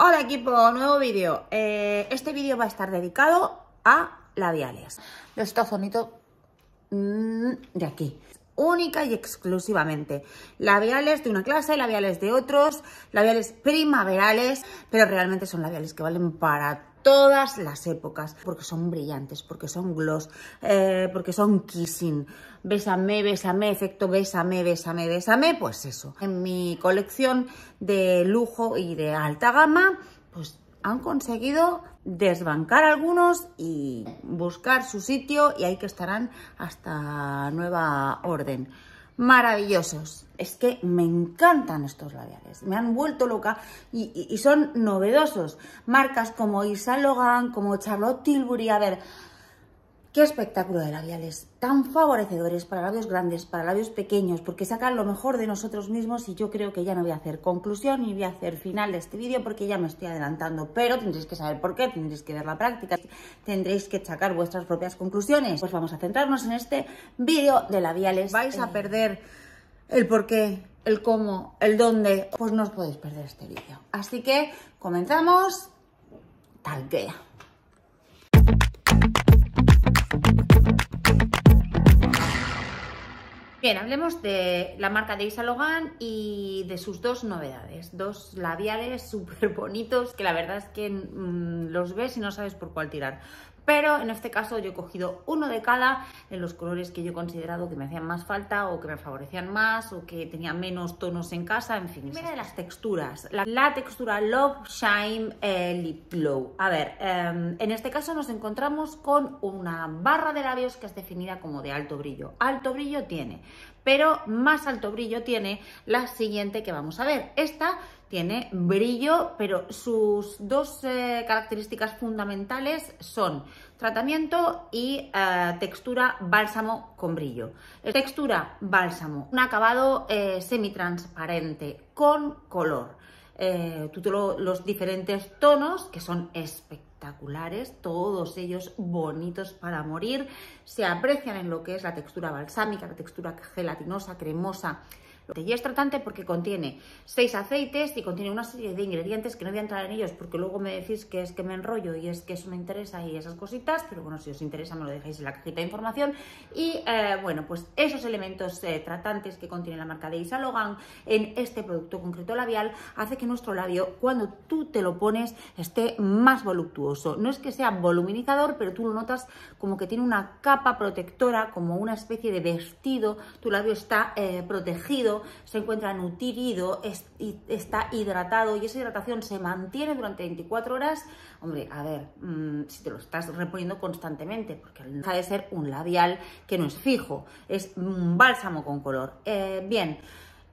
Hola equipo, nuevo vídeo. Eh, este vídeo va a estar dedicado a labiales. Los esta mm, de aquí. Única y exclusivamente. Labiales de una clase, labiales de otros, labiales primaverales, pero realmente son labiales que valen para todas las épocas, porque son brillantes, porque son gloss, eh, porque son kissing. Bésame, bésame, efecto bésame, bésame, bésame, pues eso. En mi colección de lujo y de alta gama, pues han conseguido desbancar algunos y buscar su sitio y ahí que estarán hasta nueva orden maravillosos. Es que me encantan estos labiales, me han vuelto loca y, son novedosos. Marcas como Issa Logan como Charlotte Tilbury, a ver, Qué espectáculo de labiales, tan favorecedores para labios grandes, para labios pequeños, porque sacan lo mejor de nosotros mismos y yo creo que ya no voy a hacer conclusión ni voy a hacer final de este vídeo porque ya me estoy adelantando, pero tendréis que saber por qué, tendréis que ver la práctica, tendréis que sacar vuestras propias conclusiones. Pues vamos a centrarnos en este vídeo de labiales. Vais a eh. perder el por qué, el cómo, el dónde, pues no os podéis perder este vídeo. Así que comenzamos, tal que. Bien, hablemos de la marca de Isa Logan y de sus dos novedades, dos labiales súper bonitos que la verdad es que mm, los ves y no sabes por cuál tirar pero en este caso yo he cogido uno de cada en los colores que yo he considerado que me hacían más falta o que me favorecían más o que tenía menos tonos en casa, en fin. Mira de las texturas, la, textura Love Shine eh, Lip Glow. A ver, em, en este caso nos encontramos con una barra de labios que es definida como de alto brillo. Alto brillo tiene, pero más alto brillo tiene la siguiente que vamos a ver. Esta tiene brillo, pero sus dos eh, características fundamentales son tratamiento y eh, textura bálsamo con brillo. Textura bálsamo, un acabado eh, semitransparente con color. tú los diferentes tonos que son espectaculares, todos ellos bonitos para morir, se aprecian en lo que es la textura balsámica, la textura gelatinosa, cremosa, y es tratante porque contiene seis aceites y contiene una serie de ingredientes que no voy a entrar en ellos porque luego me decís que es que me enrollo y es que eso me interesa y esas cositas, pero bueno, si os interesa me lo dejáis en la cajita de información. Y eh, bueno, pues esos elementos eh, tratantes que contiene la marca de Isalogan en este producto concreto labial hace que nuestro labio, cuando tú te lo pones, esté más voluptuoso. No es que sea voluminizador, pero tú lo notas como que tiene una capa protectora, como una especie de vestido, tu labio está eh, protegido se encuentra nutrido, está hidratado y esa hidratación se mantiene durante 24 horas, hombre, a ver, mm, si te lo estás reponiendo constantemente, porque no deja de ser un labial que no es fijo, es un bálsamo con color. Eh, bien.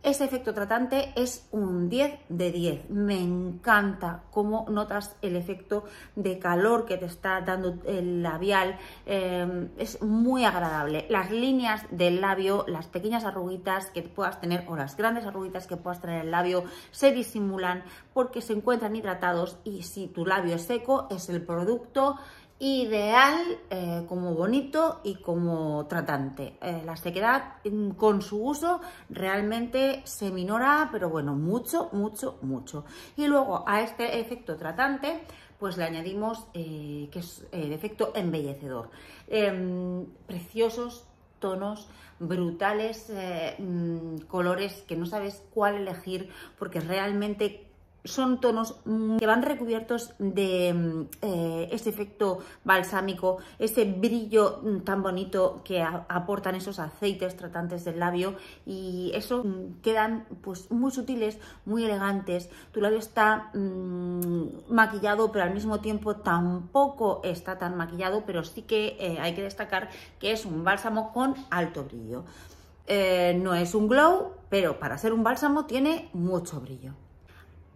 Ese efecto tratante es un 10 de 10. Me encanta cómo notas el efecto de calor que te está dando el labial. Em, es muy agradable. Las líneas del labio, las pequeñas arruguitas que puedas tener o las grandes arruguitas que puedas tener en el labio se disimulan porque se encuentran hidratados y si tu labio es seco es el producto ideal eh, como bonito y como tratante. Eh, la sequedad mm, con su uso realmente se minora, pero bueno, mucho, mucho, mucho. Y luego a este efecto tratante pues le añadimos eh, que es el efecto embellecedor. Em, preciosos tonos brutales, mm, colores que no sabes cuál elegir porque realmente son tonos mm, que van recubiertos de mm, eh, ese efecto balsámico, ese brillo mm, tan bonito que aportan esos aceites tratantes del labio y eso quedan pues muy sutiles, muy elegantes. Tu labio está maquillado pero al mismo tiempo tampoco está tan maquillado, pero sí que eh, hay que destacar que es un bálsamo con alto brillo. Eh, no es un glow, pero para ser un bálsamo tiene mucho brillo.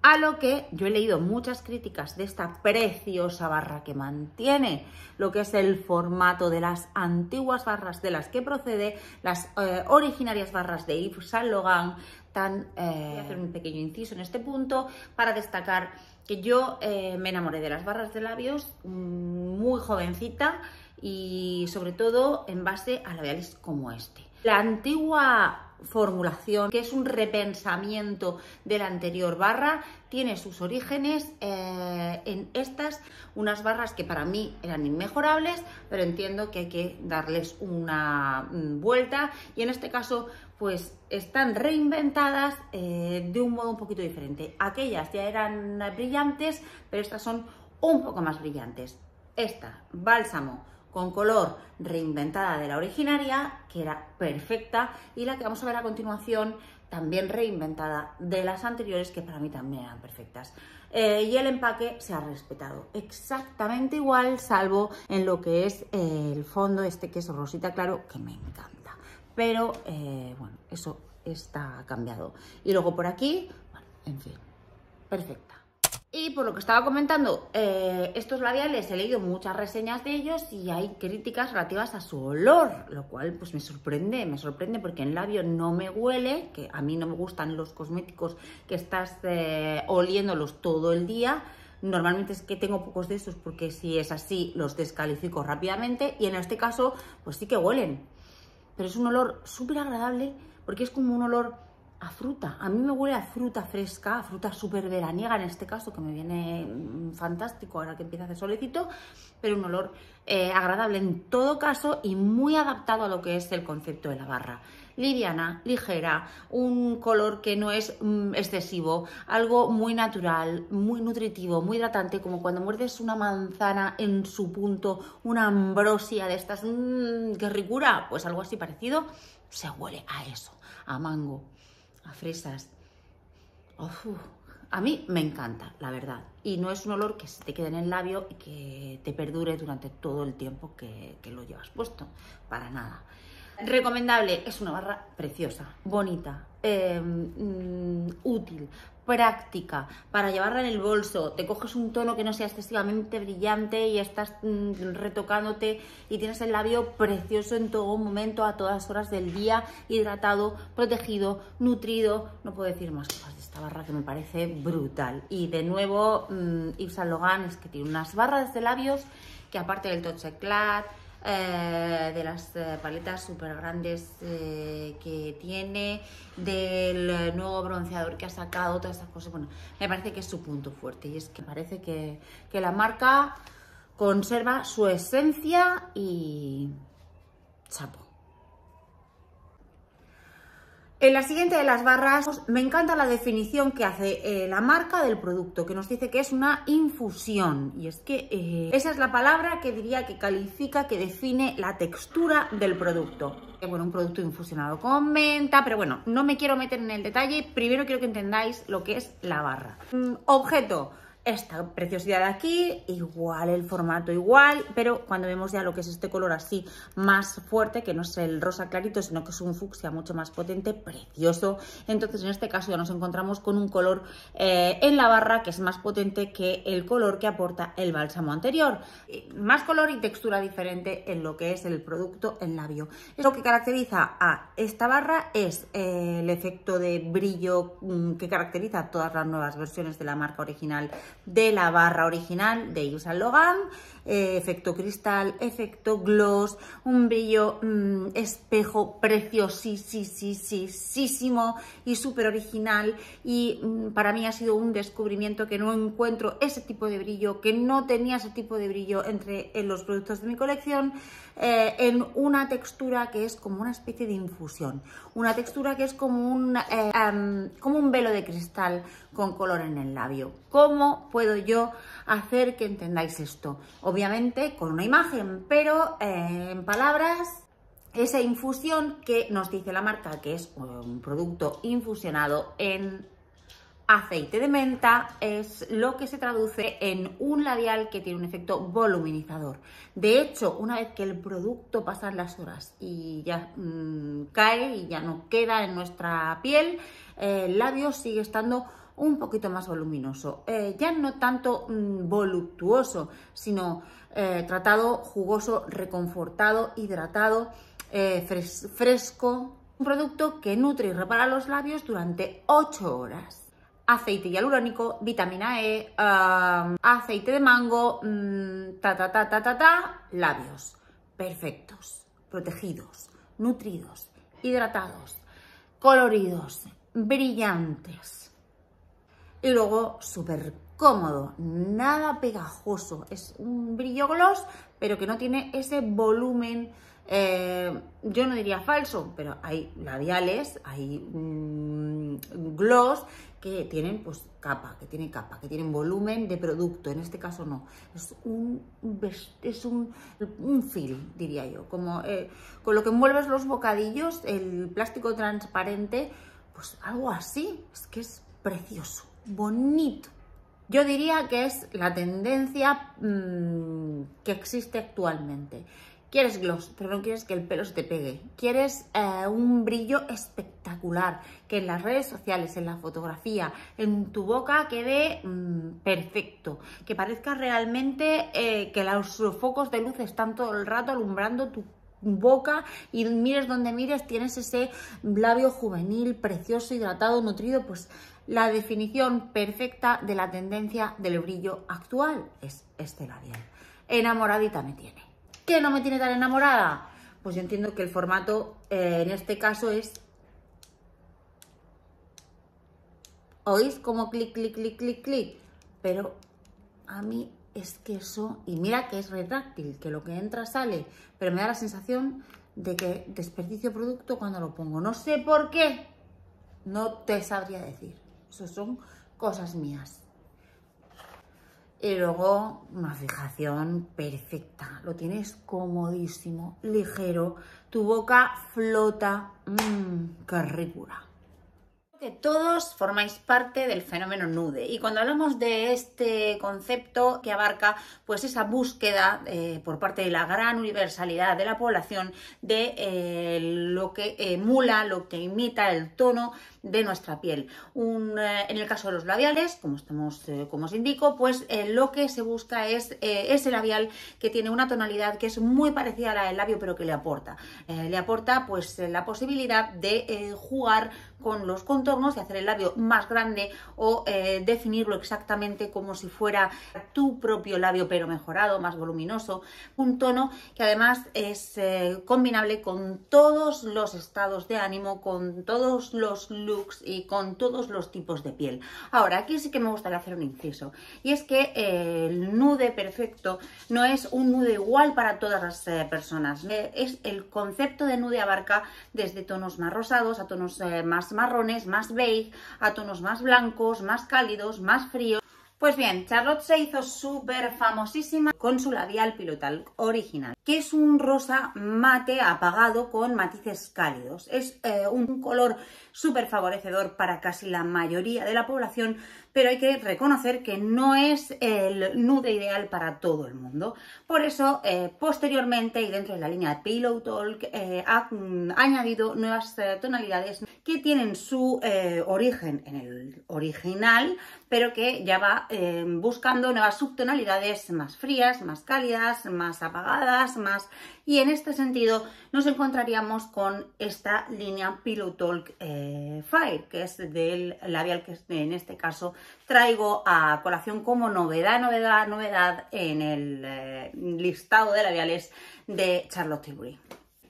A lo que yo he leído muchas críticas de esta preciosa barra que mantiene lo que es el formato de las antiguas barras de las que procede, las eh, originarias barras de Yves Saint Laurent, tan... Eh, voy a hacer un pequeño inciso en este punto para destacar que yo eh, me enamoré de las barras de labios mm, muy jovencita y sobre todo en base a labiales como este. La antigua formulación, que es un repensamiento de la anterior barra, tiene sus orígenes eh, en estas, unas barras que para mí eran inmejorables, pero entiendo que hay que darles una mm, vuelta y en este caso pues están reinventadas eh, de un modo un poquito diferente. Aquellas ya eran brillantes, pero estas son un poco más brillantes. Esta, bálsamo, con color reinventada de la originaria, que era perfecta, y la que vamos a ver a continuación también reinventada de las anteriores, que para mí también eran perfectas. Eh, y el empaque se ha respetado exactamente igual, salvo en lo que es eh, el fondo, este queso rosita claro, que me encanta. Pero, eh, bueno, eso está cambiado. Y luego por aquí, bueno, en fin, perfecto. Y por lo que estaba comentando, eh, estos labiales he leído muchas reseñas de ellos y hay críticas relativas a su olor, lo cual pues me sorprende, me sorprende porque en labio no me huele, que a mí no me gustan los cosméticos que estás eh, oliéndolos todo el día. Normalmente es que tengo pocos de esos porque si es así los descalifico rápidamente y en este caso pues sí que huelen. Pero es un olor súper agradable porque es como un olor a fruta. A mí me huele a fruta fresca, a fruta súper veraniega en este caso, que me viene mm, fantástico ahora que empieza a hacer solecito, pero un olor eh, agradable en todo caso y muy adaptado a lo que es el concepto de la barra. Liviana, ligera, un color que no es mm, excesivo, algo muy natural, muy nutritivo, muy hidratante, como cuando muerdes una manzana en su punto, una ambrosia de estas, mmm, qué ricura, pues algo así parecido, se huele a eso, a mango fresas. a mí me encanta, la verdad. Y no es un olor que se te quede en el labio y que te perdure durante todo el tiempo que lo llevas puesto. Para nada. Recomendable, es una barra preciosa, bonita, em, mm, útil, práctica, para llevarla en el bolso, te coges un tono que no sea excesivamente brillante y estás mm, retocándote y tienes el labio precioso en todo momento, a todas horas del día, hidratado, protegido, nutrido, no puedo decir más cosas de esta barra que me parece brutal. Y de nuevo, mm, Yves Logan es que tiene unas barras de labios que aparte del Touch Eclat, eh, de las eh, paletas súper grandes eh, que tiene, del nuevo bronceador que ha sacado, todas esas cosas. Bueno, me parece que es su punto fuerte y es que parece que, que la marca conserva su esencia y chapo. En la siguiente de las barras me encanta la definición que hace eh, la marca del producto, que nos dice que es una infusión. Y es que eh, esa es la palabra que diría que califica, que define la textura del producto. Que bueno, un producto infusionado con menta, pero bueno, no me quiero meter en el detalle. Primero quiero que entendáis lo que es la barra. Mm, objeto esta preciosidad de aquí, igual el formato igual, pero cuando vemos ya lo que es este color así más fuerte, que no es el rosa clarito, sino que es un fucsia mucho más potente, precioso. Entonces en este caso ya nos encontramos con un color eh, en la barra que es más potente que el color que aporta el bálsamo anterior. Eh, más color y textura diferente en lo que es el producto en labio. Lo que caracteriza a esta barra es eh, el efecto de brillo mm, que caracteriza a todas las nuevas versiones de la marca original de la barra original de Yves Logan eh, efecto cristal, efecto gloss, un brillo mm, espejo preciosísimo y súper original y mm, para mí ha sido un descubrimiento que no encuentro ese tipo de brillo, que no tenía ese tipo de brillo entre en los productos de mi colección, eh, en una textura que es como una especie de infusión, una textura que es como un, eh, como un velo de cristal con color en el labio. ¿Cómo puedo yo hacer que entendáis esto? Obviamente con una imagen, pero eh, en palabras esa infusión que nos dice la marca que es un producto infusionado en Aceite de menta es lo que se traduce en un labial que tiene un efecto voluminizador. De hecho, una vez que el producto pasa las horas y ya mm, cae y ya no queda en nuestra piel, el labio sigue estando un poquito más voluminoso, eh, ya no tanto mm, voluptuoso, sino eh, tratado, jugoso, reconfortado, hidratado, eh, fresco. Un producto que nutre y repara los labios durante 8 horas aceite hialurónico, vitamina E, um, aceite de mango, mm, ta, ta, ta, ta, ta, ta, labios. Perfectos, protegidos, nutridos, hidratados, coloridos, brillantes. Y luego súper cómodo, nada pegajoso. Es un brillo gloss, pero que no tiene ese volumen, eh, yo no diría falso, pero hay labiales, hay mm, gloss que tienen pues capa, que tienen capa, que tienen volumen de producto, en este caso no, es un, es un, un film, diría yo, como eh, con lo que envuelves los bocadillos, el plástico transparente, pues algo así, es que es precioso, bonito. Yo diría que es la tendencia mm, que existe actualmente. Quieres gloss, pero no quieres que el pelo se te pegue. Quieres eh, un brillo espectacular, que en las redes sociales, en la fotografía, en tu boca quede mm, perfecto. Que parezca realmente eh, que los focos de luz están todo el rato alumbrando tu boca y mires donde mires tienes ese labio juvenil, precioso, hidratado, nutrido, pues la definición perfecta de la tendencia del brillo actual es este labial. Enamoradita me tiene qué no me tiene tan enamorada? Pues yo entiendo que el formato eh, en este caso es... ¿Oís como clic, clic, clic, clic, clic? Pero a mí es que eso... Y mira que es retráctil, que lo que entra sale. Pero me da la sensación de que desperdicio producto cuando lo pongo. No sé por qué. No te sabría decir. Eso son cosas mías. Y luego una fijación perfecta, lo tienes comodísimo, ligero, tu boca flota, mmm, qué todos formáis parte del fenómeno nude y cuando hablamos de este concepto que abarca pues esa búsqueda eh, por parte de la gran universalidad de la población de eh, lo que emula, lo que imita el tono de nuestra piel. Un, eh, en el caso de los labiales, como, estamos, como os indico, pues lo que se busca es ese labial que tiene una tonalidad que es muy parecida a la del labio pero que le aporta. le aporta pues la posibilidad de jugar con los contornos y hacer el labio más grande o eh, definirlo exactamente como si fuera tu propio labio pero mejorado, más voluminoso, un tono que además es eh, combinable con todos los estados de ánimo, con todos los looks y con todos los tipos de piel. Ahora, aquí sí que me gustaría hacer un inciso y es que eh, el nude perfecto no es un nude igual para todas las personas, es el concepto de nude abarca desde tonos más rosados a tonos más marrones, más beige, a tonos más blancos, más cálidos, más fríos. Pues bien, Charlotte se hizo súper famosísima con su labial pilotal original, que es un rosa mate apagado con matices cálidos. Es eh, un color súper favorecedor para casi la mayoría de la población, pero hay que reconocer que no es el nude ideal para todo el mundo. Por eso, eh, posteriormente y dentro de la línea de Talk, eh, ha mm, añadido nuevas tonalidades que tienen su eh, origen en el original, pero que ya va eh, buscando nuevas subtonalidades más frías, más cálidas, más apagadas, más... Y en este sentido nos encontraríamos con esta línea Pillow Talk eh, Fire, que es del labial que en este caso traigo a colación como novedad, novedad, novedad en el listado de labiales de Charlotte Tilbury.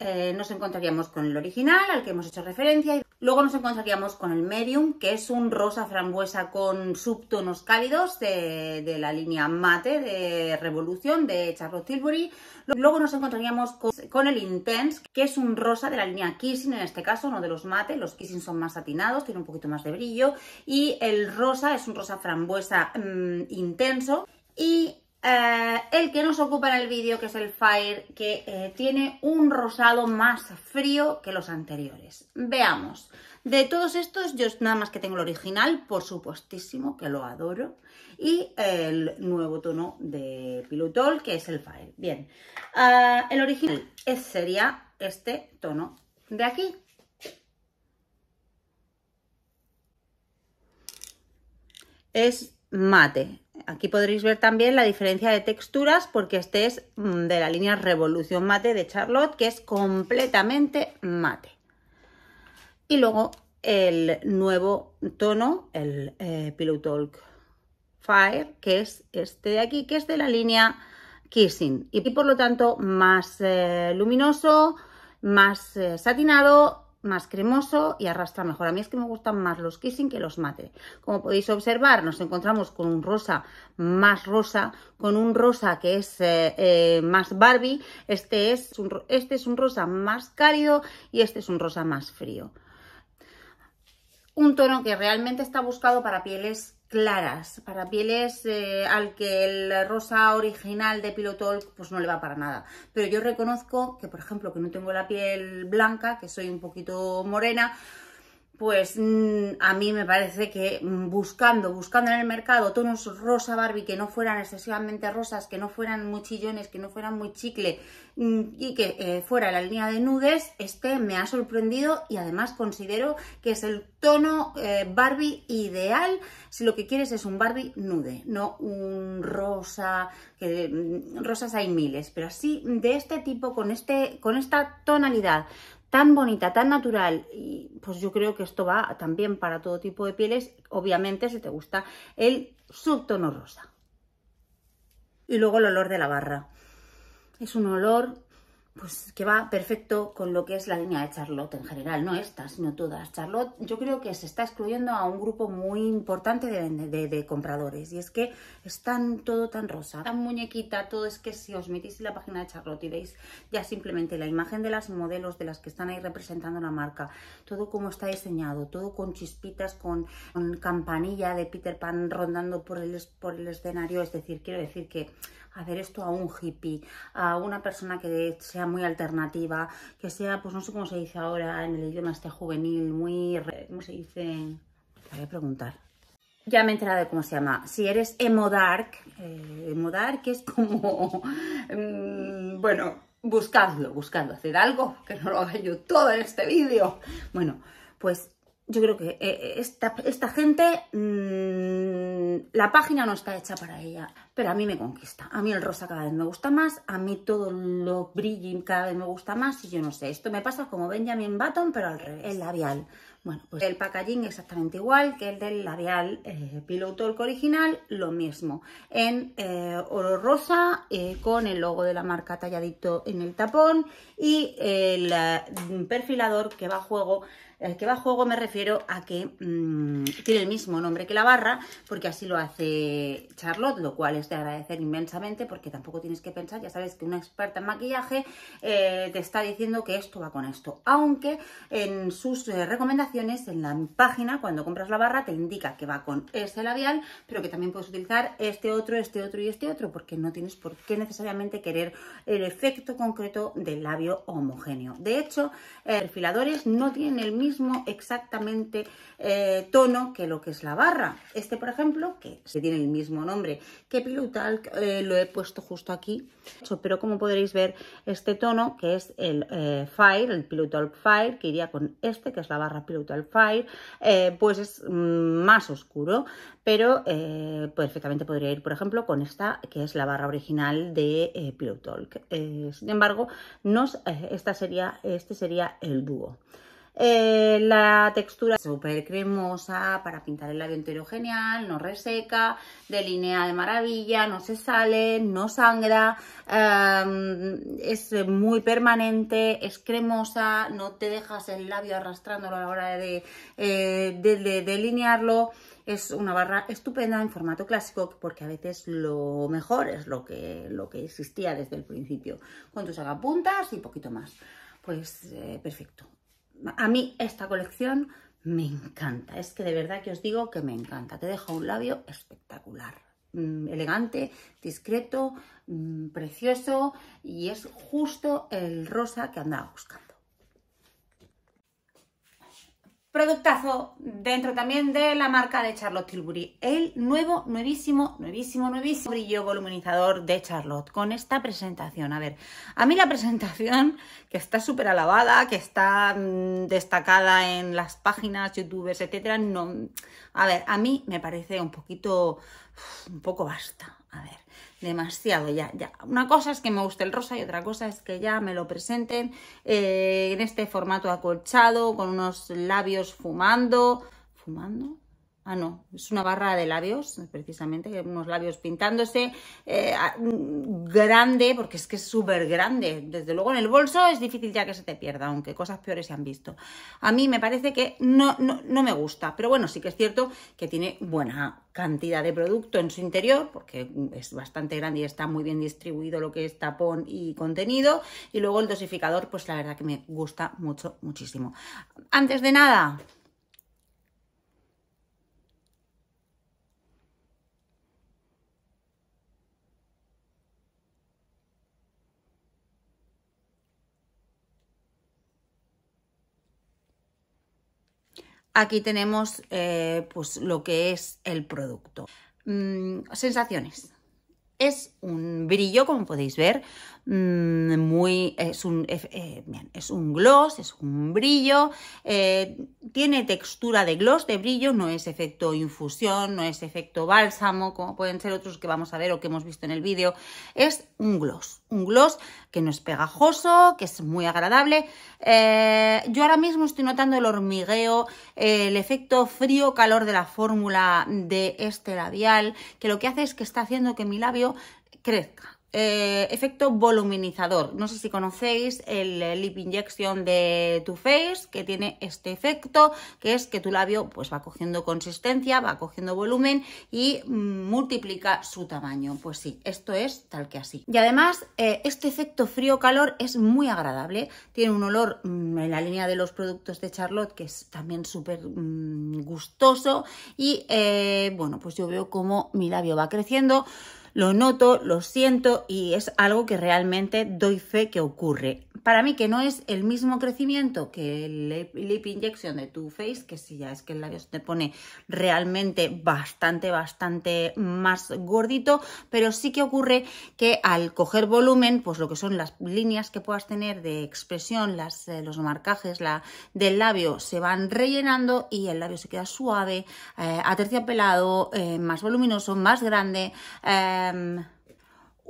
Eh, nos encontraríamos con el original, al que hemos hecho referencia, y luego nos encontraríamos con el medium, que es un rosa frambuesa con subtonos cálidos de, la línea mate de Revolución de Charlotte Tilbury. Luego nos encontraríamos con, el intense, que es un rosa de la línea Kissing, en este caso, no de los mate, los Kissing son más satinados, tiene un poquito más de brillo, y el rosa es un rosa frambuesa mm, intenso, y eh, el que nos ocupa en el vídeo, que es el Fire, que eh, tiene un rosado más frío que los anteriores. Veamos. De todos estos, yo nada más que tengo el original, por supuestísimo, que lo adoro, y el nuevo tono de Pilutol, que es el Fire. Bien, eh, el original sería este tono de aquí. Es mate, Aquí podréis ver también la diferencia de texturas porque este es mm, de la línea Revolución Mate de Charlotte, que es completamente mate. Y luego el nuevo tono, el Pilotalk eh, Pillow Talk Fire, que es este de aquí, que es de la línea Kissing. Y por lo tanto más eh, luminoso, más eh, satinado más cremoso y arrastra mejor. A mí es que me gustan más los kissing que los mate. Como podéis observar, nos encontramos con un rosa más rosa, con un rosa que es eh, eh, más Barbie, este es, un, este es un rosa más cálido y este es un rosa más frío. Un tono que realmente está buscado para pieles claras, para pieles eh, al que el rosa original de Pilotol pues no le va para nada. Pero yo reconozco que, por ejemplo, que no tengo la piel blanca, que soy un poquito morena, pues mm, a mí me parece que mm, buscando, buscando en el mercado tonos rosa Barbie que no fueran excesivamente rosas, que no fueran muy chillones, que no fueran muy chicle mm, y que eh, fuera la línea de nudes, este me ha sorprendido y además considero que es el tono eh, Barbie ideal si lo que quieres es un Barbie nude, no un rosa, que rosas hay miles, pero así de este tipo, con, este, con esta tonalidad tan bonita, tan natural, y pues yo creo que esto va también para todo tipo de pieles, obviamente si te gusta el subtono rosa. Y luego el olor de la barra. Es un olor pues que va perfecto con lo que es la línea de Charlotte en general, no esta sino todas. Charlotte yo creo que se está excluyendo a un grupo muy importante de, compradores y es que están todo tan rosa, tan muñequita, todo es que si os metís en la página de Charlotte y veis ya simplemente la imagen de las modelos, de las que están ahí representando la marca, todo como está diseñado, todo con chispitas, con, con campanilla de Peter Pan rondando por el escenario, es decir, quiero decir que Hacer esto a un hippie, a una persona que sea muy alternativa, que sea, pues no sé cómo se dice ahora en el idioma este juvenil, muy... ¿Cómo se dice? Voy a preguntar. Ya me he enterado de cómo se llama. Si eres emo dark, eh, emo dark es como... Mm, bueno, buscadlo, buscando hacer algo, que no lo haga yo todo en este vídeo. Bueno, pues yo creo que eh, eh, esta, gente, mm, la página no está hecha para ella pero a mí me conquista. A mí el rosa cada vez me gusta más, a mí todo lo brillo cada vez me gusta más y yo no sé, esto me pasa como Benjamin Button, pero al revés, el labial. Bueno, pues el packaging exactamente igual que el del labial eh, Pillow original, lo mismo. En eh, oro rosa, eh, con el logo de la marca talladito en el tapón y el eh, perfilador que va a juego el que va a juego me refiero a que mm, tiene el mismo nombre que la barra, porque así lo hace Charlotte, lo cual es de agradecer inmensamente, porque tampoco tienes que pensar, ya sabes que una experta en maquillaje eh, te está diciendo que esto va con esto. Aunque en sus eh, recomendaciones, en la página, cuando compras la barra, te indica que va con este labial, pero que también puedes utilizar este otro, este otro y este otro, porque no tienes por qué necesariamente querer el efecto concreto del labio homogéneo. De hecho, eh, perfiladores no tienen el mismo exactamente eh, tono que lo que es la barra. Este, por ejemplo, que se tiene el mismo nombre que pilotalk eh, lo he puesto justo aquí. Pero como podréis ver, este tono, que es el eh, Fire, el pilotalk Fire, que iría con este, que es la barra pilotalk Fire, eh, pues es mm, más oscuro, pero perfectamente podría ir, por ejemplo, con esta, que es la barra original de pilotalk sin embargo, esta sería, este sería el dúo. Eh, la textura súper cremosa para pintar el labio entero genial, no reseca, delinea de maravilla, no se sale, no sangra, em, es muy permanente, es cremosa, no te dejas el labio arrastrándolo a la hora eh, de, delinearlo. Es una barra estupenda en formato clásico porque a veces lo mejor es lo que, lo que existía desde el principio. Con tus puntas y poquito más. Pues eh, perfecto a mí esta colección me encanta. Es que de verdad que os digo que me encanta. Te deja un labio espectacular. Mm, elegante, discreto, mm, precioso y es justo el rosa que andaba buscando. Productazo dentro también de la marca de Charlotte Tilbury. El nuevo, nuevísimo, nuevísimo, nuevísimo brillo voluminizador de Charlotte con esta presentación. A ver, a mí la presentación, que está súper alabada, que está mm, destacada en las páginas, youtubers, etcétera, no. A ver, a mí me parece un poquito. un poco basta a ver, demasiado ya, ya. Una cosa es que me guste el rosa y otra cosa es que ya me lo presenten eh, en este formato acolchado, con unos labios fumando, fumando, Ah, no, es una barra de labios, precisamente, unos labios pintándose eh, ah, mm, grande, porque es que es súper grande. Desde luego en el bolso es difícil ya que se te pierda, aunque cosas peores se han visto. A mí me parece que no, no, no me gusta, pero bueno, sí que es cierto que tiene buena cantidad de producto en su interior, porque mm, es bastante grande y está muy bien distribuido lo que es tapón y contenido. Y luego el dosificador, pues la verdad que me gusta mucho, muchísimo. Antes de nada, Aquí tenemos eh, pues, lo que es el producto. Mm, sensaciones. Es un brillo, como podéis ver, mm, muy, es, un, eh, es un gloss, es un brillo, eh, tiene textura de gloss, de brillo, no es efecto infusión, no es efecto bálsamo, como pueden ser otros que vamos a ver o que hemos visto en el vídeo, es un gloss, un gloss que no es pegajoso, que es muy agradable. Eh, yo ahora mismo estoy notando el hormigueo, el efecto frío-calor de la fórmula de este labial, que lo que hace es que está haciendo que mi labio crezca. Eh, efecto voluminizador. No sé si conocéis el eh, lip injection de Too Faced que tiene este efecto, que es que tu labio pues va cogiendo consistencia, va cogiendo volumen y mm, multiplica su tamaño. Pues sí, esto es tal que así. Y además, eh, este efecto frío-calor es muy agradable. Tiene un olor mm, en la línea de los productos de Charlotte que es también súper mm, gustoso y bueno, pues yo veo como mi labio va creciendo lo noto, lo siento y es algo que realmente doy fe que ocurre. Para mí que no es el mismo crecimiento que el lip injection de tu face que si ya es que el labio se te pone realmente bastante, bastante más gordito, pero sí que ocurre que al coger volumen, pues lo que son las líneas que puedas tener de expresión, las, eh, los marcajes la, del labio se van rellenando y el labio se queda suave, a eh, aterciopelado, eh, más voluminoso, más grande, Em,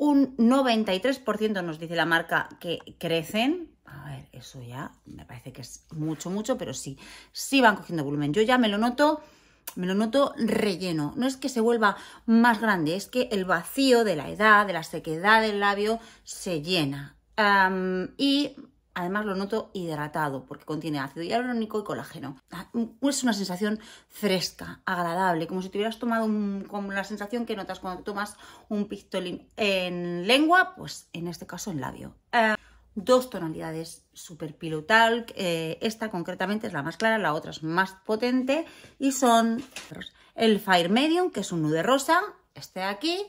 un 93% nos dice la marca que crecen. A ver, eso ya me parece que es mucho, mucho, pero sí, sí van cogiendo volumen. Yo ya me lo noto, me lo noto relleno. No es que se vuelva más grande, es que el vacío de la edad, de la sequedad del labio, se llena. Em, y Además lo noto hidratado porque contiene ácido hialurónico y colágeno. Ah, es una sensación fresca, agradable, como si te hubieras tomado como la sensación que notas cuando tomas un pistolín en lengua, pues en este caso en labio. Eh, dos tonalidades super pilotal, eh, esta concretamente es la más clara, la otra es más potente y son el Fire Medium, que es un nude rosa, este de aquí,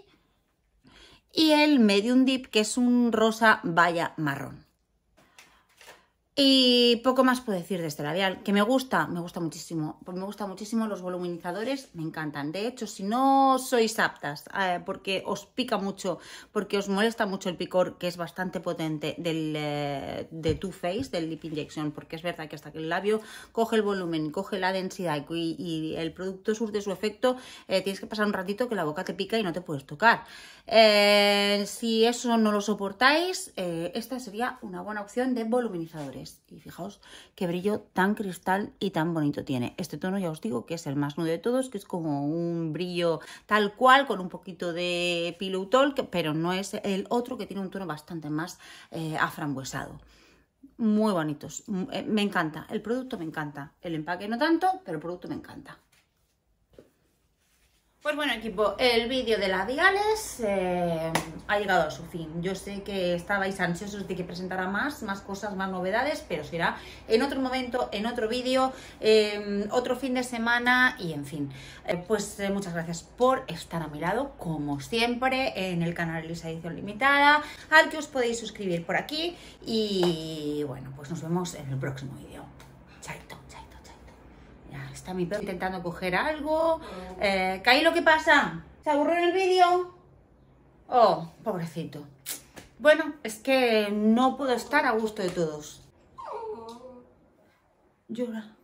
y el Medium Deep, que es un rosa vaya marrón. Y poco más puedo decir de este labial, que me gusta, me gusta muchísimo, pues me gusta muchísimo los voluminizadores, me encantan. De hecho, si no sois aptas, eh, porque os pica mucho, porque os molesta mucho el picor, que es bastante potente del, eh, de Too face del Lip Injection, porque es verdad que hasta que el labio coge el volumen, coge la densidad y, el producto surte su efecto, eh, tienes que pasar un ratito que la boca te pica y no te puedes tocar. Eh, si eso no lo soportáis, eh, esta sería una buena opción de voluminizadores. Y fijaos qué brillo tan cristal y tan bonito tiene. Este tono ya os digo que es el más nudo de todos, que es como un brillo tal cual con un poquito de pilotol pero no es el otro que tiene un tono bastante más eh, aframbuesado muy bonitos. Mm, me encanta, el producto me encanta. El empaque no tanto, pero el producto me encanta. Pues bueno equipo, el vídeo de la eh, ha llegado a su fin. Yo sé que estabais ansiosos de que presentara más, más cosas, más novedades, pero será en otro momento, en otro vídeo, eh, otro fin de semana y en fin. Eh, pues eh, muchas gracias por estar a mi lado, como siempre, en el canal Elisa Edición Limitada, al que os podéis suscribir por aquí y bueno, pues nos vemos en el próximo vídeo. Chaito está mi perro intentando coger algo. Eh, ¿Qué lo que pasa? ¿Se aburrió en el vídeo? Oh, pobrecito. Bueno, es que no puedo estar a gusto de todos. Llora.